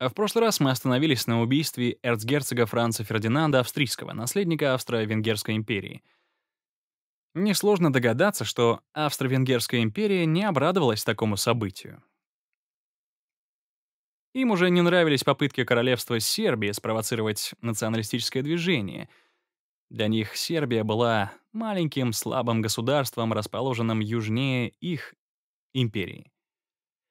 А в прошлый раз мы остановились на убийстве эрцгерцога Франца Фердинанда Австрийского, наследника Австро-Венгерской империи. Несложно догадаться, что Австро-Венгерская империя не обрадовалась такому событию. Им уже не нравились попытки королевства Сербии спровоцировать националистическое движение. Для них Сербия была маленьким слабым государством, расположенным южнее их империи.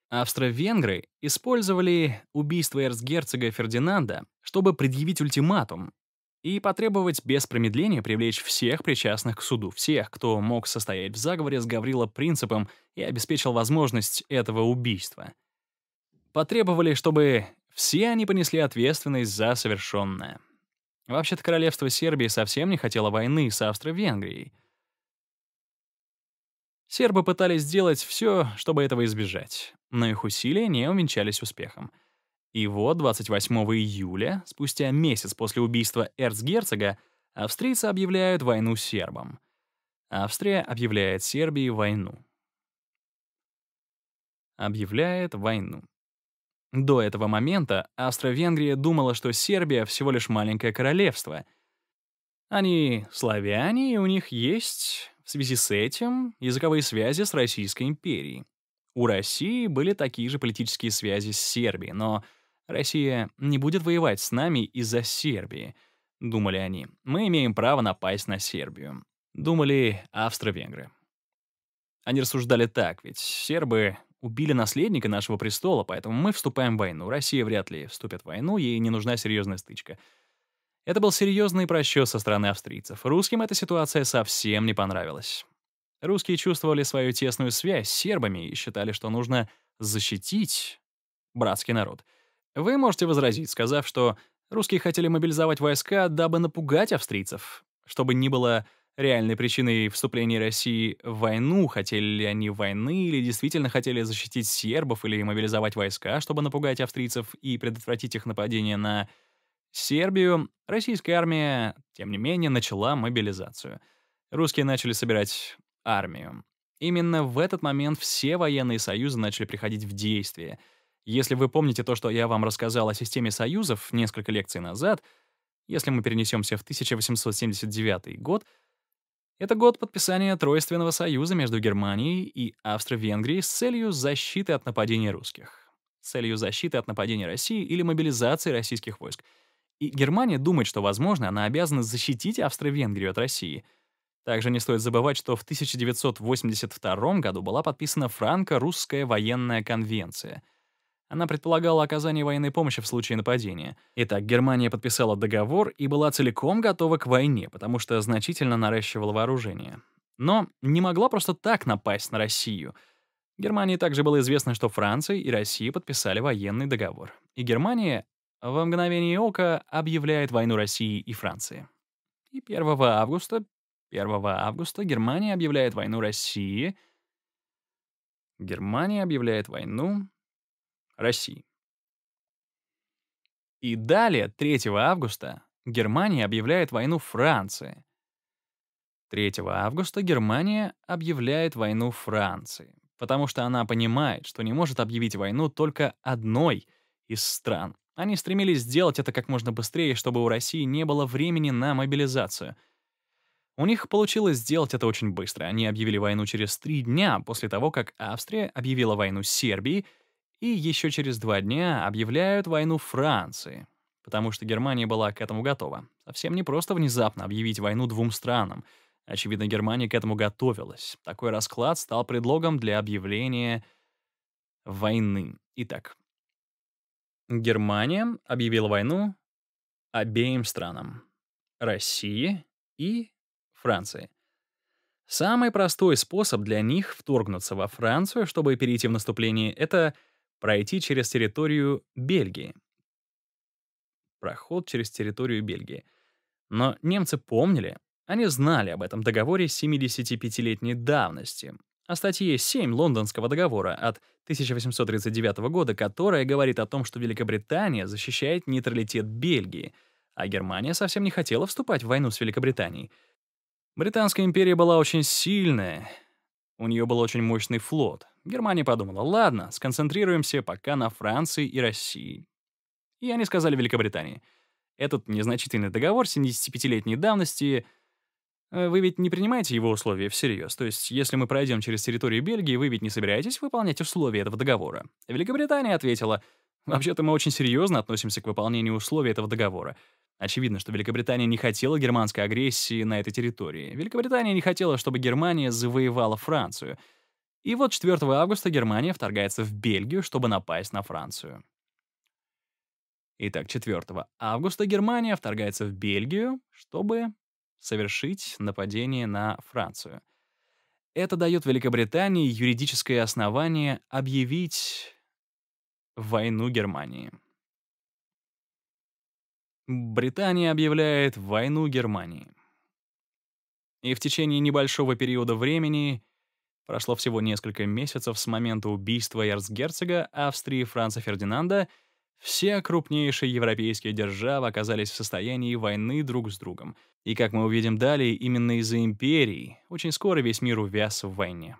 Австро-венгры использовали убийство эрцгерцога Фердинанда, чтобы предъявить ультиматум и потребовать без промедления привлечь всех причастных к суду, всех, кто мог состоять в заговоре с Гаврила Принципом и обеспечил возможность этого убийства. Потребовали, чтобы все они понесли ответственность за совершенное. Вообще-то королевство Сербии совсем не хотело войны с Австро-Венгрией. Сербы пытались сделать все, чтобы этого избежать но их усилия не увенчались успехом. И вот 28 июля, спустя месяц после убийства эрцгерцога, австрийцы объявляют войну сербам. Австрия объявляет Сербии войну. Объявляет войну. До этого момента Австро-Венгрия думала, что Сербия всего лишь маленькое королевство. Они славяне, и у них есть, в связи с этим, языковые связи с Российской империей. У России были такие же политические связи с Сербией, но Россия не будет воевать с нами из-за Сербии, думали они. Мы имеем право напасть на Сербию. Думали австро-венгры. Они рассуждали так, ведь сербы убили наследника нашего престола, поэтому мы вступаем в войну. Россия вряд ли вступит в войну, ей не нужна серьезная стычка. Это был серьезный просчет со стороны австрийцев. Русским эта ситуация совсем не понравилась. Русские чувствовали свою тесную связь с сербами и считали, что нужно защитить братский народ. Вы можете возразить, сказав, что русские хотели мобилизовать войска, дабы напугать австрийцев. Чтобы ни было реальной причиной вступления России в войну, хотели ли они войны или действительно хотели защитить сербов или мобилизовать войска, чтобы напугать австрийцев и предотвратить их нападение на Сербию, российская армия, тем не менее, начала мобилизацию. Русские начали собирать армию. Именно в этот момент все военные союзы начали приходить в действие. Если вы помните то, что я вам рассказал о системе союзов несколько лекций назад, если мы перенесемся в 1879 год, это год подписания Тройственного союза между Германией и Австро-Венгрией с целью защиты от нападения русских, целью защиты от нападения России или мобилизации российских войск. И Германия думает, что, возможно, она обязана защитить Австро-Венгрию от России — также не стоит забывать, что в 1982 году была подписана франко-русская военная конвенция. Она предполагала оказание военной помощи в случае нападения. Итак, Германия подписала договор и была целиком готова к войне, потому что значительно наращивала вооружение. Но не могла просто так напасть на Россию. Германии также было известно, что Франция и Россия подписали военный договор. И Германия во мгновение ока объявляет войну России и Франции. И 1 августа 1 августа Германия объявляет войну России. Германия объявляет войну России. И далее, 3 августа, Германия объявляет войну Франции. 3 августа Германия объявляет войну Франции, потому что она понимает, что не может объявить войну только одной из стран. Они стремились сделать это как можно быстрее, чтобы у России не было времени на мобилизацию — у них получилось сделать это очень быстро. Они объявили войну через три дня после того, как Австрия объявила войну Сербии, и еще через два дня объявляют войну Франции, потому что Германия была к этому готова. Совсем не просто внезапно объявить войну двум странам. Очевидно, Германия к этому готовилась. Такой расклад стал предлогом для объявления войны. Итак, Германия объявила войну обеим странам — России и Франции. Самый простой способ для них вторгнуться во Францию, чтобы перейти в наступление, это пройти через территорию Бельгии. Проход через территорию Бельгии. Но немцы помнили, они знали об этом договоре 75-летней давности, о статье 7 Лондонского договора от 1839 года, которая говорит о том, что Великобритания защищает нейтралитет Бельгии, а Германия совсем не хотела вступать в войну с Великобританией — Британская империя была очень сильная. У нее был очень мощный флот. Германия подумала, ладно, сконцентрируемся пока на Франции и России. И они сказали Великобритании, этот незначительный договор 75-летней давности, э, вы ведь не принимаете его условия всерьез. То есть, если мы пройдем через территорию Бельгии, вы ведь не собираетесь выполнять условия этого договора. Великобритания ответила, вообще-то мы очень серьезно относимся к выполнению условий этого договора. Очевидно, что Великобритания не хотела германской агрессии на этой территории. Великобритания не хотела, чтобы Германия завоевала Францию. И вот 4 августа Германия вторгается в Бельгию, чтобы напасть на Францию. Итак, 4 августа Германия вторгается в Бельгию, чтобы совершить нападение на Францию. Это дает Великобритании юридическое основание объявить войну Германии. Британия объявляет войну Германии. И в течение небольшого периода времени, прошло всего несколько месяцев с момента убийства эрцгерцога Австрии Франца Фердинанда, все крупнейшие европейские державы оказались в состоянии войны друг с другом. И, как мы увидим далее, именно из-за империй очень скоро весь мир увяз в войне.